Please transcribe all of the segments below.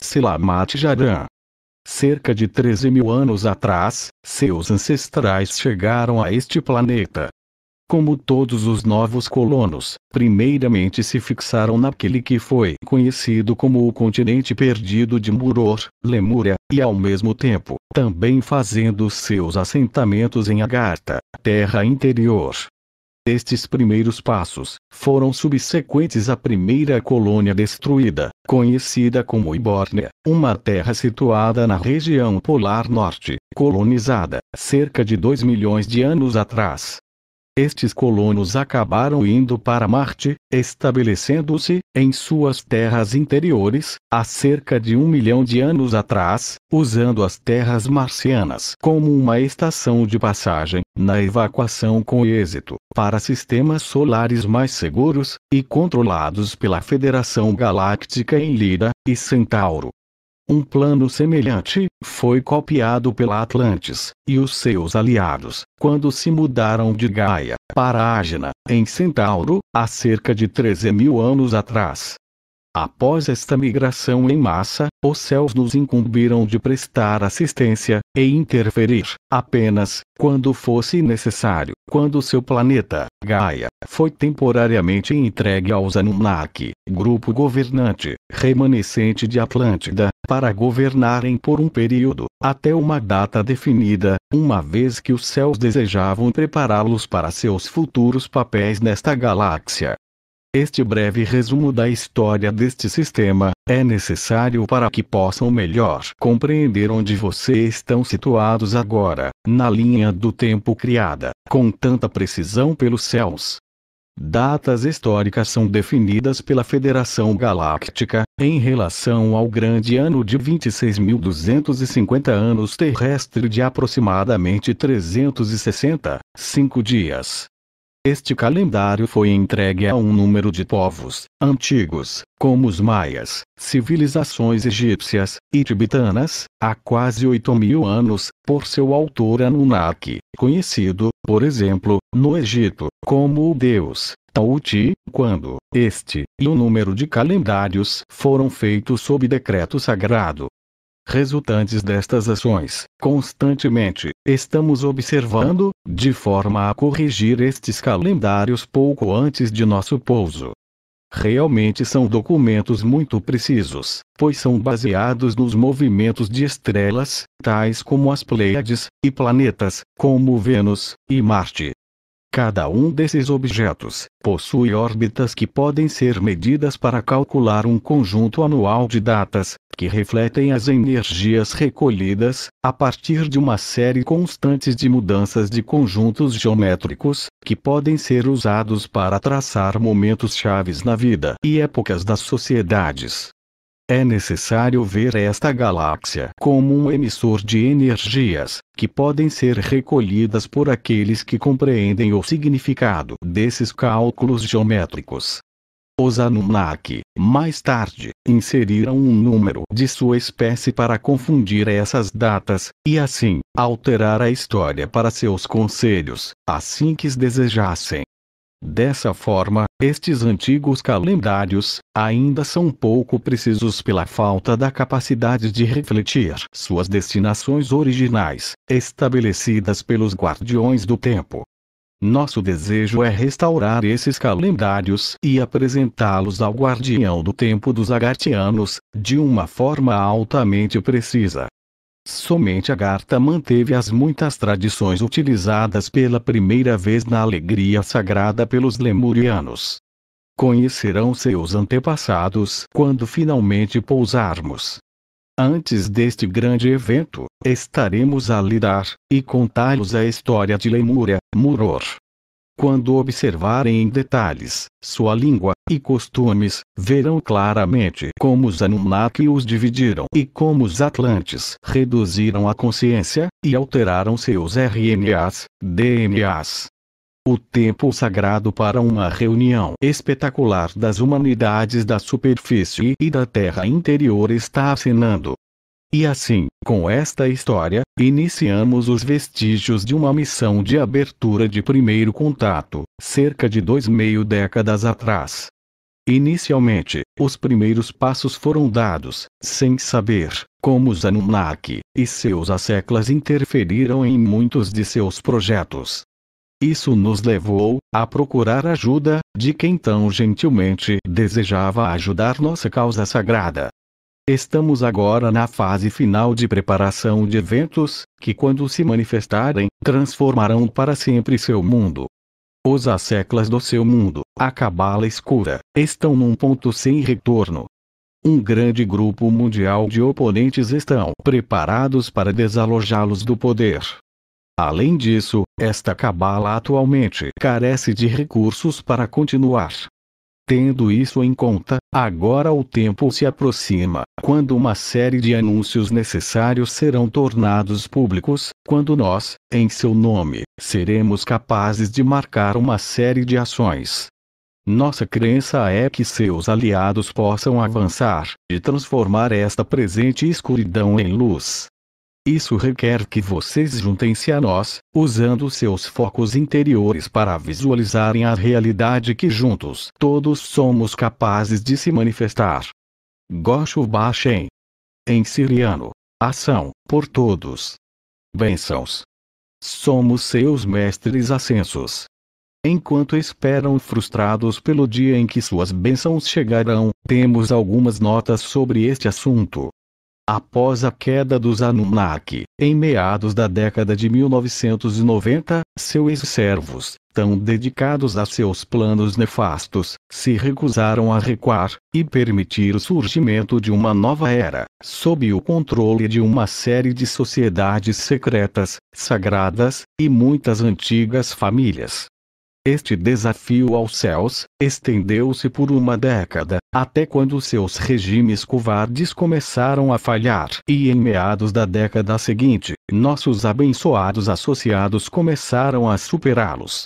Selamat Jaran. Cerca de 13 mil anos atrás, seus ancestrais chegaram a este planeta. Como todos os novos colonos, primeiramente se fixaram naquele que foi conhecido como o continente perdido de Muror, Lemúria, e ao mesmo tempo, também fazendo seus assentamentos em Agartha, terra interior, estes primeiros passos foram subsequentes à primeira colônia destruída, conhecida como Ibórnia, uma terra situada na região polar norte, colonizada cerca de 2 milhões de anos atrás estes colonos acabaram indo para Marte, estabelecendo-se, em suas terras interiores, há cerca de um milhão de anos atrás, usando as terras marcianas como uma estação de passagem, na evacuação com êxito, para sistemas solares mais seguros, e controlados pela Federação Galáctica em Lira e Centauro. Um plano semelhante foi copiado pela Atlantis e os seus aliados quando se mudaram de Gaia para Ágina, em Centauro, há cerca de 13 mil anos atrás. Após esta migração em massa, os céus nos incumbiram de prestar assistência e interferir apenas quando fosse necessário. Quando seu planeta, Gaia, foi temporariamente entregue aos Anunnaki, grupo governante remanescente de Atlântida, para governarem por um período, até uma data definida, uma vez que os céus desejavam prepará-los para seus futuros papéis nesta galáxia. Este breve resumo da história deste sistema é necessário para que possam melhor compreender onde vocês estão situados agora, na linha do tempo criada com tanta precisão pelos céus. Datas históricas são definidas pela Federação Galáctica, em relação ao grande ano de 26.250 anos terrestre de aproximadamente 360, 5 dias, este calendário foi entregue a um número de povos, antigos, como os maias, civilizações egípcias e tibetanas, há quase 8 mil anos, por seu autor Anunnaki, conhecido, por exemplo, no Egito, como o deus Tauti, quando este e o número de calendários foram feitos sob decreto sagrado, resultantes destas ações. Constantemente, estamos observando, de forma a corrigir estes calendários pouco antes de nosso pouso. Realmente são documentos muito precisos, pois são baseados nos movimentos de estrelas, tais como as Pleiades, e planetas, como Vênus e Marte. Cada um desses objetos possui órbitas que podem ser medidas para calcular um conjunto anual de datas, que refletem as energias recolhidas, a partir de uma série constante de mudanças de conjuntos geométricos, que podem ser usados para traçar momentos chaves na vida e épocas das sociedades. É necessário ver esta galáxia como um emissor de energias, que podem ser recolhidas por aqueles que compreendem o significado desses cálculos geométricos. Os Anunnaki, mais tarde, inseriram um número de sua espécie para confundir essas datas, e assim, alterar a história para seus conselhos, assim que desejassem. Dessa forma, estes antigos calendários, ainda são pouco precisos pela falta da capacidade de refletir suas destinações originais, estabelecidas pelos guardiões do tempo. Nosso desejo é restaurar esses calendários e apresentá-los ao guardião do tempo dos agartianos, de uma forma altamente precisa. Somente Agartha manteve as muitas tradições utilizadas pela primeira vez na alegria sagrada pelos lemurianos. Conhecerão seus antepassados quando finalmente pousarmos. Antes deste grande evento, estaremos a lidar e contar-lhes a história de Lemúria, Muror, quando observarem em detalhes sua língua e costumes, verão claramente como os Anunnaki os dividiram e como os Atlantes reduziram a consciência e alteraram seus RNAs, DNAs. O tempo sagrado para uma reunião espetacular das humanidades da superfície e da terra interior está acenando. E assim, com esta história, iniciamos os vestígios de uma missão de abertura de primeiro contato, cerca de dois meio décadas atrás. Inicialmente, os primeiros passos foram dados, sem saber como os Anunnaki e seus asseclas interferiram em muitos de seus projetos. Isso nos levou a procurar ajuda de quem tão gentilmente desejava ajudar nossa causa sagrada. Estamos agora na fase final de preparação de eventos, que quando se manifestarem, transformarão para sempre seu mundo. Os asseclas do seu mundo, a cabala escura, estão num ponto sem retorno. Um grande grupo mundial de oponentes estão preparados para desalojá-los do poder. Além disso, esta cabala atualmente carece de recursos para continuar. Tendo isso em conta, Agora o tempo se aproxima, quando uma série de anúncios necessários serão tornados públicos, quando nós, em seu nome, seremos capazes de marcar uma série de ações. Nossa crença é que seus aliados possam avançar e transformar esta presente escuridão em luz. Isso requer que vocês juntem-se a nós, usando seus focos interiores para visualizarem a realidade que juntos todos somos capazes de se manifestar. Gosho Bashem. Em siriano. Ação, por todos. Bênçãos. Somos seus mestres ascensos. Enquanto esperam frustrados pelo dia em que suas bênçãos chegarão, temos algumas notas sobre este assunto. Após a queda dos Anunnaki, em meados da década de 1990, seus servos, tão dedicados a seus planos nefastos, se recusaram a recuar e permitir o surgimento de uma nova era, sob o controle de uma série de sociedades secretas, sagradas e muitas antigas famílias. Este desafio aos céus estendeu-se por uma década, até quando seus regimes covardes começaram a falhar. E em meados da década seguinte, nossos abençoados associados começaram a superá-los.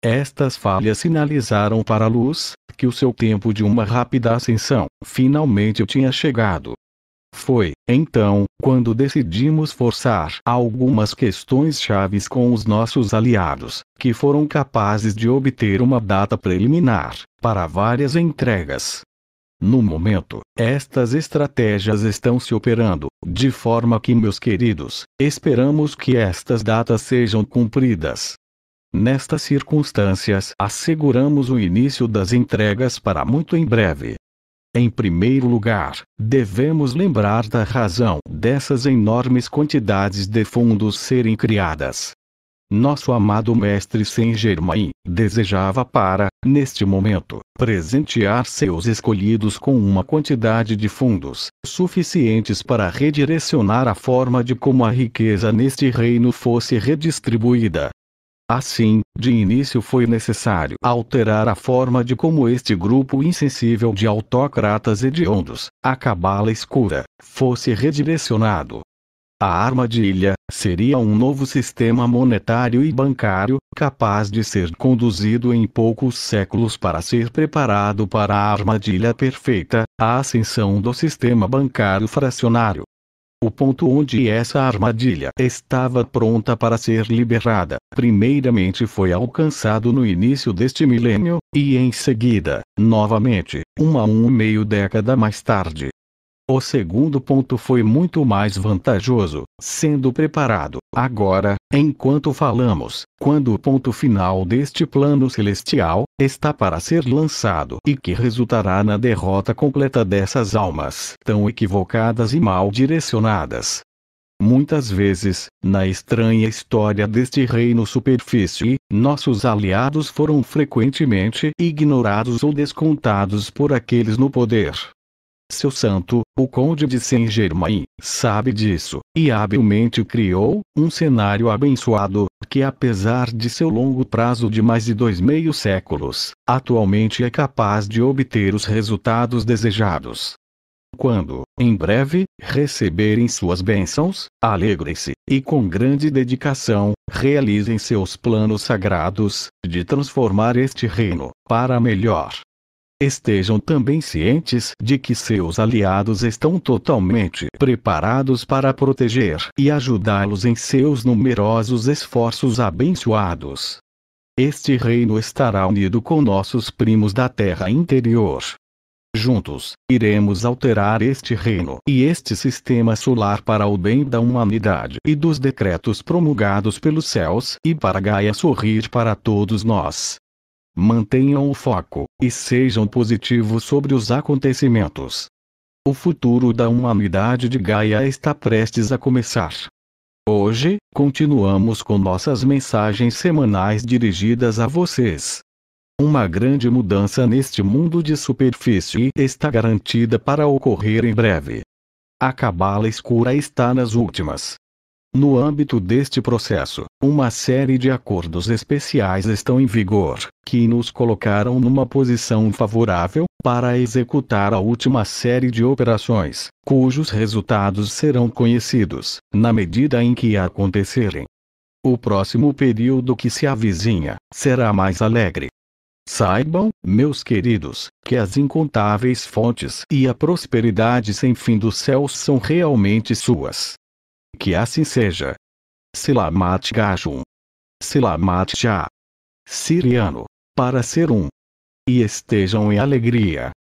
Estas falhas sinalizaram para a luz que o seu tempo de uma rápida ascensão finalmente tinha chegado. Foi, então, quando decidimos forçar algumas questões chaves com os nossos aliados, que foram capazes de obter uma data preliminar para várias entregas. No momento, estas estratégias estão se operando, de forma que, meus queridos, esperamos que estas datas sejam cumpridas. Nestas circunstâncias, asseguramos o início das entregas para muito em breve. Em primeiro lugar, devemos lembrar da razão dessas enormes quantidades de fundos serem criadas. Nosso amado mestre Saint-Germain desejava para, neste momento, presentear seus escolhidos com uma quantidade de fundos suficientes para redirecionar a forma de como a riqueza neste reino fosse redistribuída. Assim, de início foi necessário alterar a forma de como este grupo insensível de autocratas hediondos, a cabala escura, fosse redirecionado. A armadilha seria um novo sistema monetário e bancário, capaz de ser conduzido em poucos séculos para ser preparado para a armadilha perfeita, a ascensão do sistema bancário fracionário. O ponto onde essa armadilha estava pronta para ser liberada, primeiramente foi alcançado no início deste milênio, e em seguida, novamente, uma um meio década mais tarde. O segundo ponto foi muito mais vantajoso, sendo preparado, agora, enquanto falamos, quando o ponto final deste plano celestial está para ser lançado e que resultará na derrota completa dessas almas tão equivocadas e mal direcionadas. Muitas vezes, na estranha história deste reino superfície, nossos aliados foram frequentemente ignorados ou descontados por aqueles no poder. Seu santo, o conde de Saint-Germain, sabe disso, e habilmente criou um cenário abençoado, que apesar de seu longo prazo de mais de dois meio séculos, atualmente é capaz de obter os resultados desejados. Quando, em breve, receberem suas bênçãos, alegrem-se, e com grande dedicação, realizem seus planos sagrados, de transformar este reino, para melhor, estejam também cientes de que seus aliados estão totalmente preparados para proteger e ajudá-los em seus numerosos esforços abençoados. Este reino estará unido com nossos primos da terra interior. Juntos, iremos alterar este reino e este sistema solar para o bem da humanidade e dos decretos promulgados pelos céus e para Gaia sorrir para todos nós. Mantenham o foco, e sejam positivos sobre os acontecimentos. O futuro da humanidade de Gaia está prestes a começar. Hoje, continuamos com nossas mensagens semanais dirigidas a vocês. Uma grande mudança neste mundo de superfície está garantida para ocorrer em breve. A cabala escura está nas últimas. No âmbito deste processo, uma série de acordos especiais estão em vigor, que nos colocaram numa posição favorável para executar a última série de operações, cujos resultados serão conhecidos, na medida em que acontecerem. O próximo período que se avizinha será mais alegre. Saibam, meus queridos, que as incontáveis fontes e a prosperidade sem fim dos céus são realmente suas. Que assim seja. Selamat Gajum. Selamat Já. Siriano. Para ser um. E estejam em alegria.